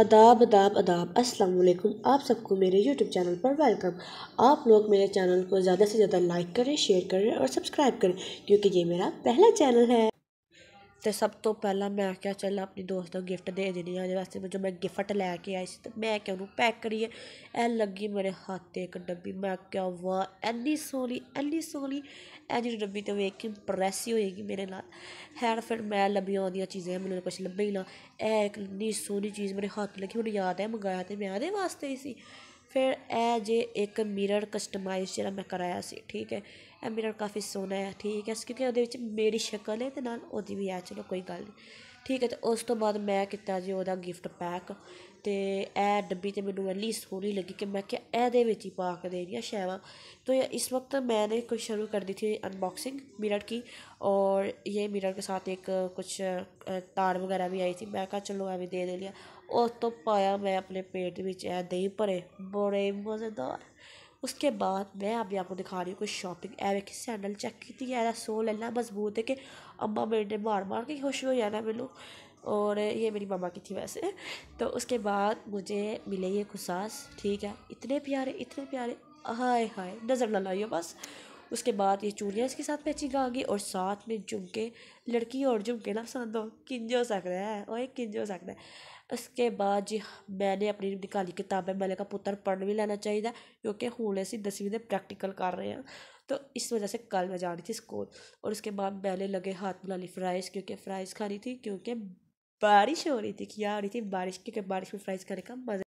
अदाब अदाब अदाब अस्सलाम वालेकुम आप सबको मेरे यूट्यूब चैनल पर वेलकम आप लोग मेरे चैनल को ज़्यादा से ज़्यादा लाइक करें शेयर करें और सब्सक्राइब करें क्योंकि ये मेरा पहला चैनल है ਤੇ ਸਭ ਤੋਂ ਪਹਿਲਾਂ ਮੈਂ ਕਿਹਾ ਚੱਲ ਆਪਣੀ ਦੋਸਤ ਨੂੰ ਗਿਫਟ ਦੇ ਦੇਣੀ ਆ ਉਹਦੇ ਵਾਸਤੇ ਜੋ ਮੈਂ ਗਿਫਟ ਲੈ ਕੇ ਆਈ ਸੀ ਤੇ ਮੈਂ ਕਿਹਾ ਉਹਨੂੰ ਪੈਕ ਕਰੀਏ ਐ ਲੱਗੀ ਮੇਰੇ ਹੱਥ 'ਤੇ ਇੱਕ ਡੱਬੀ ਮੈਂ ਕਿਹਾ ਵਾਹ ਐਨੀ ਸੋਹਣੀ ਐਨੀ ਸੋਹਣੀ ਐ ਜਿਹੜੀ ਡੱਬੀ ਤੇ ਵੇਖ ਕੇ ਇੰਪ੍ਰੈਸ ਹੀ ਹੋਏਗੀ ਮੇਰੇ ਨਾਲ ਹੈਰ ਫਿਰ ਮੈਂ ਲੱਭੀਆਂ ਆਉਂਦੀਆਂ ਚੀਜ਼ਾਂ ਮੈਨੂੰ ਕੁਛ ਲੱਭੇ ਹੀ ਨਾ ਐ ਇੱਕ ਨੀ ਸੋਹਣੀ ਚੀਜ਼ ਮੇਰੇ ਹੱਥ ਲੱਗੀ ਹੁਣ ਯਾਦ ਹੈ ਮੰਗਾਇਆ ਤੇ ਮੈਂ ਆਦੇ ਵਾਸਤੇ ਹੀ ਸੀ ਫਿਰ ਐ ਜੇ ਇੱਕ ਮਿਰਰ ਕਸਟਮਾਈਜ਼ ਜਿਹੜਾ ਮੈਂ ਕਰਾਇਆ ਸੀ ਠੀਕ ਹੈ ਇਹ ਮੇਰੇ ਕਾਫੀ ਸੋਹਣਾ ਹੈ ਠੀਕ ਹੈ ਕਿਉਂਕਿ ਉਹਦੇ ਵਿੱਚ ਮੇਰੀ ਸ਼ਕਲ ਹੈ ਤੇ ਨਾਲ ਉਹਦੀ ਵੀ ਹੈ ਚਲੋ ਕੋਈ ਗੱਲ ਨਹੀਂ ਠੀਕ ਹੈ ਤੇ ਉਸ ਤੋਂ ਬਾਅਦ ਮੈਂ ਕੀਤਾ ਜੀ ਉਹਦਾ ਗਿਫਟ ਪੈਕ ਤੇ ਇਹ ਡੱਬੀ ਤੇ ਮੈਨੂੰ ਐਲੀ ਸੋਹਣੀ ਲੱਗੀ ਕਿ ਮੈਂ ਕਿਹਾ ਦੇ ਵਿੱਚ ਹੀ ਪਾ ਕੇ ਦੇਣੀਆਂ ਸ਼ੈਵਾ ਤੋ ਇਸ ਵਕਤ ਮੈਂ ਨੇ ਕੁਝ ਸ਼ੁਰੂ ਕਰ ਦਿੱਤੀ ਅਨਬਾਕਸਿੰਗ ਮਿਰਰ ਕੀ ਔਰ ਇਹ ਮਿਰਰ ਦੇ ਸਾਥ ਇੱਕ ਕੁਝ ਤਾਰ ਵਗੈਰਾ ਵੀ ਆਈ ਸੀ ਮੈਂ ਕਿਹਾ ਚਲੋ ਐਵੇਂ ਦੇ ਦੇ ਲਿਆ ਉਸ ਤੋਂ ਪਾਇਆ ਮੈਂ ਆਪਣੇ ਪੇਟ ਵਿੱਚ ਇਹ ਦਹੀਂ ਭਰੇ ਬੜੇ ਮਜ਼ੇਦਾਰ उसके बाद मैं अभी आपको दिखा रही हूँ कुछ शॉपिंग ऐ देखिए सैंडल चेक थी यार सोल इन्ना मजबूत है कि अम्मा मेरे ने मार मार के खुश हो जाना मैनू और ये मेरी मामा की थी वैसे तो उसके बाद मुझे मिले ये खुसास ठीक है इतने प्यारे इतने प्यारे हाय हाय नज़र ना लाइए बस उसके बाद ये चूड़ियाँ इसके साथ मैचिंग आ गई और साथ में झुमके लड़की और झुमके ना पसंद हो किंज हो सकता है और एक किंजो हो सकता है उसके बाद जी मैंने अपनी निकाली किताबें मैंने कहा पुत्र पढ़ भी लेना चाहिए क्योंकि हूँ ऐसी दसवीं दिन प्रैक्टिकल कर रहे हैं तो इस वजह से कल मैं जा रही थी स्कूल और उसके बाद मैंने लगे हाथ मिला ली फ्राइज़ क्योंकि फ्राइज़ खा रही थी क्योंकि बारिश हो रही थी क्या हो रही थी बारिश क्योंकि बारिश में फ्राइज़ खाने का मज़ा